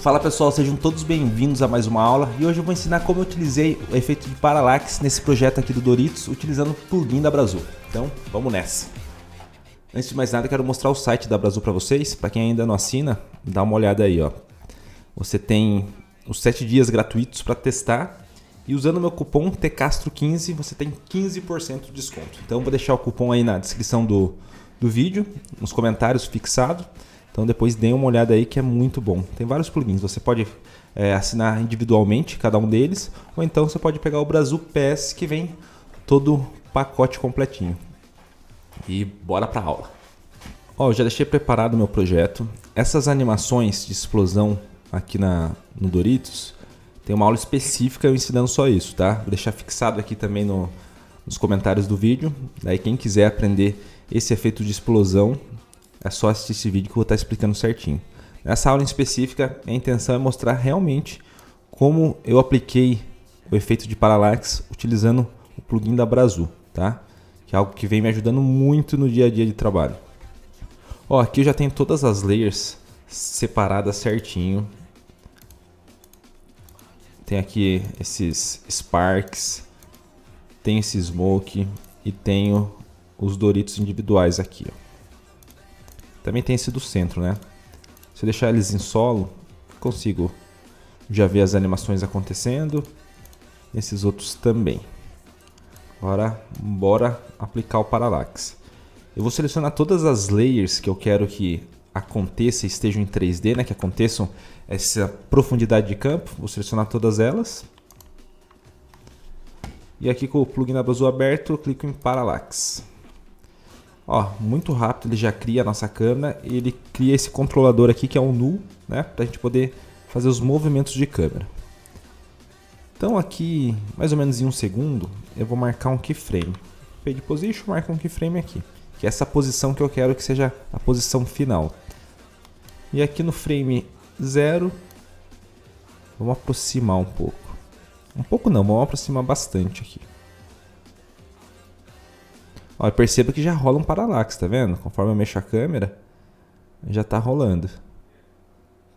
Fala pessoal, sejam todos bem-vindos a mais uma aula e hoje eu vou ensinar como eu utilizei o efeito de paralaxe nesse projeto aqui do Doritos utilizando o plugin da Brasil. Então, vamos nessa! Antes de mais nada, quero mostrar o site da Brasil para vocês. Para quem ainda não assina, dá uma olhada aí. Ó. Você tem os 7 dias gratuitos para testar e usando meu cupom TCastro15, você tem 15% de desconto. Então vou deixar o cupom aí na descrição do, do vídeo, nos comentários fixado. Então depois dê uma olhada aí que é muito bom. Tem vários plugins, você pode é, assinar individualmente cada um deles, ou então você pode pegar o Brasil PS que vem todo pacote completinho. E bora para aula. Ó, eu já deixei preparado o meu projeto. Essas animações de explosão aqui na, no Doritos, tem uma aula específica eu ensinando só isso, tá? Vou deixar fixado aqui também no, nos comentários do vídeo. Daí quem quiser aprender esse efeito de explosão, é só assistir esse vídeo que eu vou estar explicando certinho. Nessa aula em específica, a intenção é mostrar realmente como eu apliquei o efeito de parallax utilizando o plugin da Brazu, tá? Que é algo que vem me ajudando muito no dia a dia de trabalho. Ó, aqui eu já tenho todas as layers separadas certinho. Tem aqui esses Sparks, tem esse Smoke e tenho os Doritos individuais aqui. Ó. Também tem esse do centro, né? Se eu deixar eles em solo, consigo já ver as animações acontecendo. Esses outros também. Agora, bora aplicar o Parallax. Eu vou selecionar todas as layers que eu quero que aconteça, estejam em 3D, né? Que aconteçam essa profundidade de campo. Vou selecionar todas elas. E aqui com o plugin na azul aberto, eu clico em Parallax. Ó, muito rápido ele já cria a nossa câmera. e Ele cria esse controlador aqui que é o null, né? Para a gente poder fazer os movimentos de câmera. Então aqui, mais ou menos em um segundo, eu vou marcar um keyframe. Fade position, marca um keyframe aqui. Que é essa posição que eu quero que seja a posição final. E aqui no frame 0, vamos aproximar um pouco. Um pouco não, vamos aproximar bastante aqui. Olha, perceba que já rola um paralax, tá vendo? Conforme eu mexo a câmera, já tá rolando.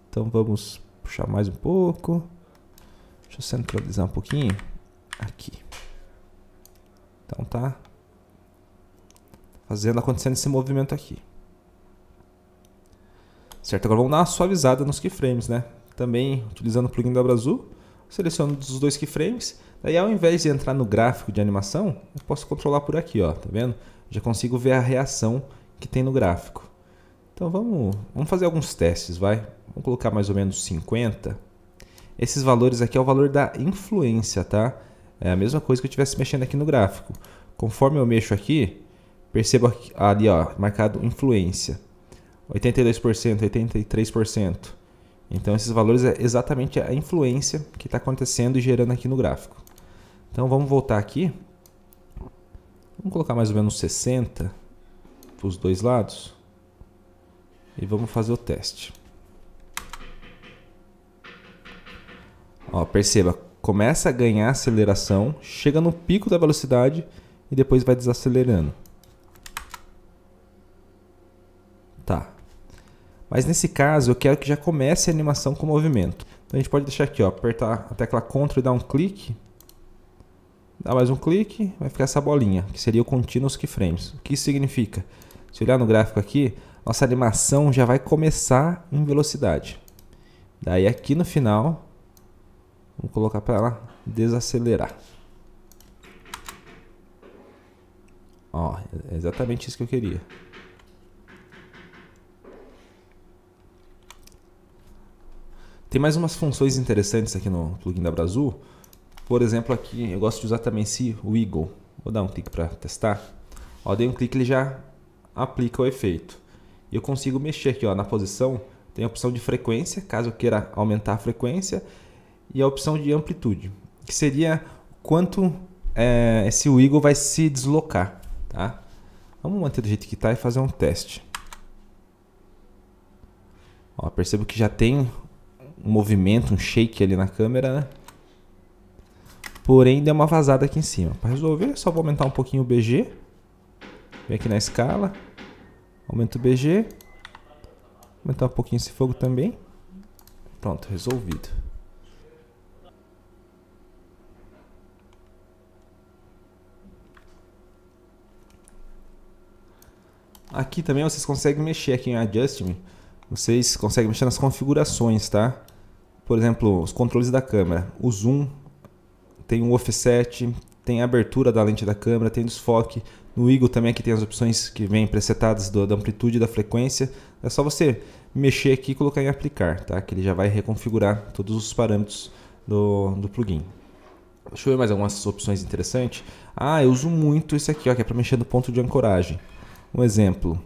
Então vamos puxar mais um pouco. Deixa eu centralizar um pouquinho. Aqui. Então tá fazendo, acontecendo esse movimento aqui. Certo, agora vamos dar uma suavizada nos keyframes, né? Também utilizando o plugin da Brazu, seleciono os dois keyframes, daí ao invés de entrar no gráfico de animação, eu posso controlar por aqui, ó, tá vendo? Já consigo ver a reação que tem no gráfico. Então vamos, vamos fazer alguns testes, vai? Vamos colocar mais ou menos 50. Esses valores aqui é o valor da influência, tá? É a mesma coisa que eu estivesse mexendo aqui no gráfico. Conforme eu mexo aqui, percebo ali, ó, marcado influência. 82%, 83%. Então esses valores é exatamente a influência que está acontecendo e gerando aqui no gráfico. Então vamos voltar aqui. Vamos colocar mais ou menos 60 para os dois lados. E vamos fazer o teste. Ó, perceba, começa a ganhar aceleração, chega no pico da velocidade e depois vai desacelerando. Mas nesse caso eu quero que já comece a animação com movimento. Então a gente pode deixar aqui, ó, apertar a tecla CTRL e dar um clique. Dá mais um clique, vai ficar essa bolinha, que seria o Continuous Keyframes. O que isso significa? Se olhar no gráfico aqui, nossa animação já vai começar em velocidade. Daí aqui no final, vamos colocar para ela desacelerar. Ó, é exatamente isso que eu queria. Tem mais umas funções interessantes aqui no plugin da Brasil. Por exemplo, aqui eu gosto de usar também esse Wiggle. Vou dar um clique para testar. Ó, dei um clique ele já aplica o efeito. E eu consigo mexer aqui ó, na posição. Tem a opção de frequência, caso eu queira aumentar a frequência. E a opção de amplitude, que seria quanto é, esse wiggle vai se deslocar. Tá? Vamos manter do jeito que está e fazer um teste. Ó, percebo que já tem um movimento, um shake ali na câmera, né? Porém, deu uma vazada aqui em cima. Para resolver, é só vou aumentar um pouquinho o BG. Vem aqui na escala. Aumenta o BG. Aumentar um pouquinho esse fogo também. Pronto, resolvido. Aqui também vocês conseguem mexer aqui em Adjustment. Vocês conseguem mexer nas configurações, tá? por exemplo, os controles da câmera. O zoom tem o offset, tem a abertura da lente da câmera, tem desfoque. No Eagle também aqui tem as opções que vêm presetadas do, da amplitude e da frequência. É só você mexer aqui e colocar em aplicar, tá? Que ele já vai reconfigurar todos os parâmetros do, do plugin. Deixa eu ver mais algumas opções interessantes. Ah, eu uso muito esse aqui, ó, que é para mexer no ponto de ancoragem. Um exemplo,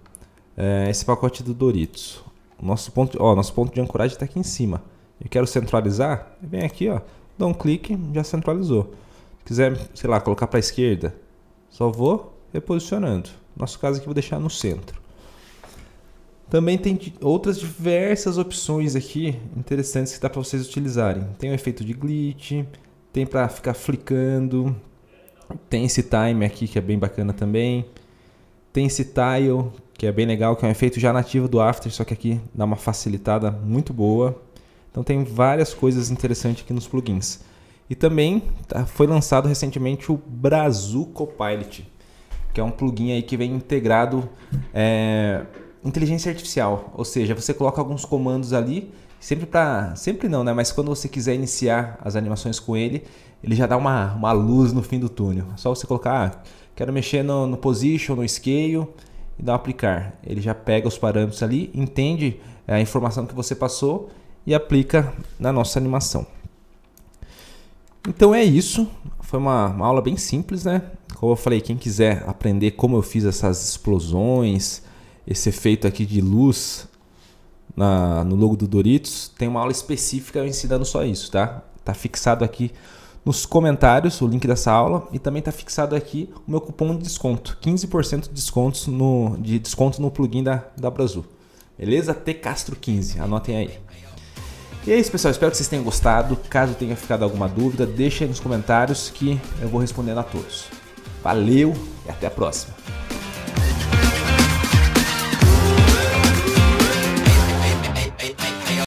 é esse pacote do Doritos. Nosso ponto, ó, nosso ponto de ancoragem está aqui em cima e quero centralizar, vem aqui, ó, dou um clique, já centralizou. Se quiser, sei lá, colocar para a esquerda, só vou reposicionando. Nosso caso aqui vou deixar no centro. Também tem outras diversas opções aqui interessantes que dá para vocês utilizarem. Tem o efeito de glitch, tem para ficar flicando, tem esse time aqui que é bem bacana também. Tem esse tile que é bem legal, que é um efeito já nativo do After, só que aqui dá uma facilitada muito boa. Então tem várias coisas interessantes aqui nos plugins. E também tá, foi lançado recentemente o Brazu Copilot, que é um plugin aí que vem integrado é, inteligência artificial, ou seja, você coloca alguns comandos ali, sempre para, sempre não, né? Mas quando você quiser iniciar as animações com ele, ele já dá uma, uma luz no fim do túnel. É só você colocar, ah, quero mexer no, no position, no scale e dar um aplicar. Ele já pega os parâmetros ali, entende é, a informação que você passou e aplica na nossa animação. Então é isso, foi uma, uma aula bem simples, né? Como eu falei, quem quiser aprender como eu fiz essas explosões, esse efeito aqui de luz na, no logo do Doritos, tem uma aula específica ensinando só isso, tá? Tá fixado aqui nos comentários o link dessa aula e também tá fixado aqui o meu cupom de desconto, 15% de descontos no de desconto no plugin da da Brasil. Beleza? T Castro 15, anotem aí. E é isso, pessoal. Espero que vocês tenham gostado. Caso tenha ficado alguma dúvida, deixa aí nos comentários que eu vou respondendo a todos. Valeu e até a próxima.